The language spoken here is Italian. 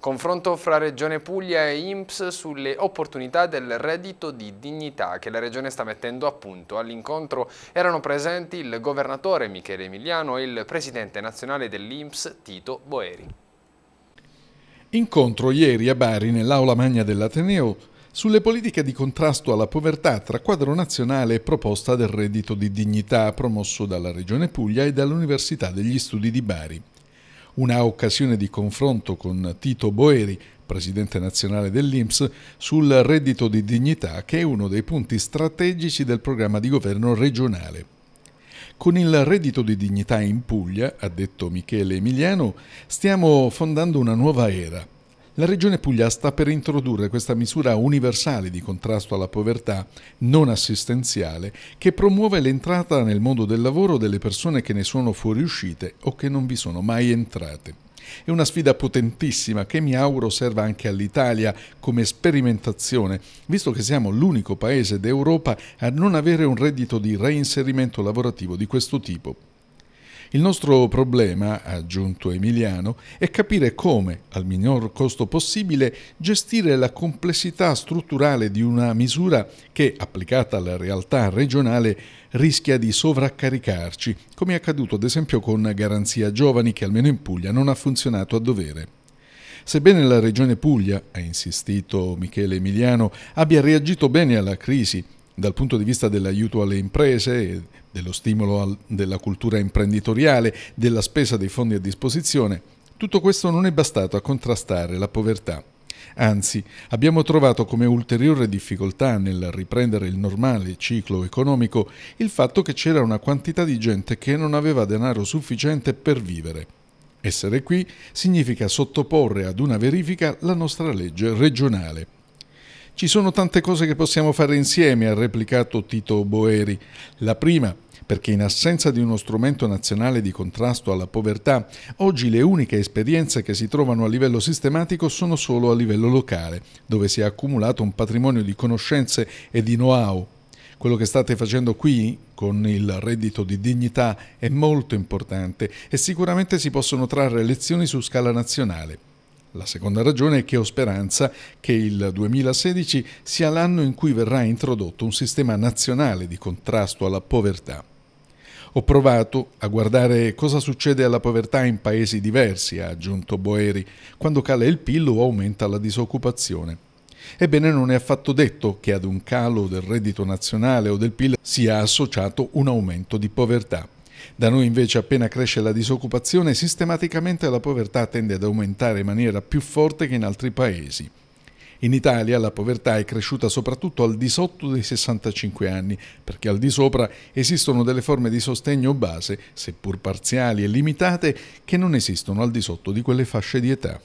Confronto fra Regione Puglia e INPS sulle opportunità del reddito di dignità che la Regione sta mettendo a punto. All'incontro erano presenti il governatore Michele Emiliano e il presidente nazionale dell'INPS Tito Boeri. Incontro ieri a Bari nell'aula magna dell'Ateneo sulle politiche di contrasto alla povertà tra quadro nazionale e proposta del reddito di dignità promosso dalla Regione Puglia e dall'Università degli Studi di Bari una occasione di confronto con Tito Boeri, presidente nazionale dell'Inps, sul reddito di dignità che è uno dei punti strategici del programma di governo regionale. Con il reddito di dignità in Puglia, ha detto Michele Emiliano, stiamo fondando una nuova era la Regione Puglia sta per introdurre questa misura universale di contrasto alla povertà non assistenziale che promuove l'entrata nel mondo del lavoro delle persone che ne sono fuoriuscite o che non vi sono mai entrate. È una sfida potentissima che mi auguro serva anche all'Italia come sperimentazione, visto che siamo l'unico paese d'Europa a non avere un reddito di reinserimento lavorativo di questo tipo. Il nostro problema, ha aggiunto Emiliano, è capire come, al minor costo possibile, gestire la complessità strutturale di una misura che, applicata alla realtà regionale, rischia di sovraccaricarci, come è accaduto ad esempio con Garanzia Giovani che almeno in Puglia non ha funzionato a dovere. Sebbene la Regione Puglia, ha insistito Michele Emiliano, abbia reagito bene alla crisi dal punto di vista dell'aiuto alle imprese dello stimolo al, della cultura imprenditoriale, della spesa dei fondi a disposizione, tutto questo non è bastato a contrastare la povertà. Anzi, abbiamo trovato come ulteriore difficoltà nel riprendere il normale ciclo economico il fatto che c'era una quantità di gente che non aveva denaro sufficiente per vivere. Essere qui significa sottoporre ad una verifica la nostra legge regionale ci sono tante cose che possiamo fare insieme, ha replicato Tito Boeri. La prima perché in assenza di uno strumento nazionale di contrasto alla povertà, oggi le uniche esperienze che si trovano a livello sistematico sono solo a livello locale, dove si è accumulato un patrimonio di conoscenze e di know-how. Quello che state facendo qui con il reddito di dignità è molto importante e sicuramente si possono trarre lezioni su scala nazionale. La seconda ragione è che ho speranza che il 2016 sia l'anno in cui verrà introdotto un sistema nazionale di contrasto alla povertà. Ho provato a guardare cosa succede alla povertà in paesi diversi, ha aggiunto Boeri, quando cala il PIL o aumenta la disoccupazione. Ebbene non è affatto detto che ad un calo del reddito nazionale o del PIL sia associato un aumento di povertà. Da noi invece appena cresce la disoccupazione, sistematicamente la povertà tende ad aumentare in maniera più forte che in altri paesi. In Italia la povertà è cresciuta soprattutto al di sotto dei 65 anni, perché al di sopra esistono delle forme di sostegno base, seppur parziali e limitate, che non esistono al di sotto di quelle fasce di età.